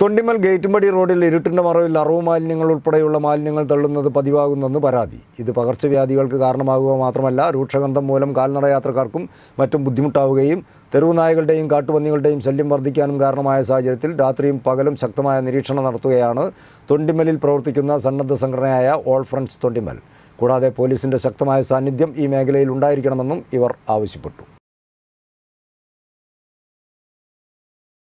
തൊണ്ടിമൽ ഗേറ്റുംപടി റോഡിൽ ഇരുട്ടിൻ്റെ മറവിൽ അറവ് മാലിന്യങ്ങൾ ഉൾപ്പെടെയുള്ള മാലിന്യങ്ങൾ തള്ളുന്നത് പതിവാകുന്നെന്ന് പരാതി ഇത് പകർച്ചവ്യാധികൾക്ക് കാരണമാകുക മാത്രമല്ല രൂക്ഷഗന്ധം മൂലം കാൽനടയാത്രക്കാർക്കും മറ്റും ബുദ്ധിമുട്ടാവുകയും തെരുവു നായകളുടെയും കാട്ടുപന്നികളുടെയും ശല്യം വർദ്ധിക്കാനും കാരണമായ സാഹചര്യത്തിൽ രാത്രിയും പകലും ശക്തമായ നിരീക്ഷണം നടത്തുകയാണ് തൊണ്ടിമലിൽ പ്രവർത്തിക്കുന്ന സന്നദ്ധ സംഘടനയായ ഓൾ ഫ്രണ്ട്സ് തൊണ്ടിമൽ കൂടാതെ പോലീസിൻ്റെ ശക്തമായ സാന്നിധ്യം ഈ മേഖലയിൽ ഉണ്ടായിരിക്കണമെന്നും ഇവർ ആവശ്യപ്പെട്ടു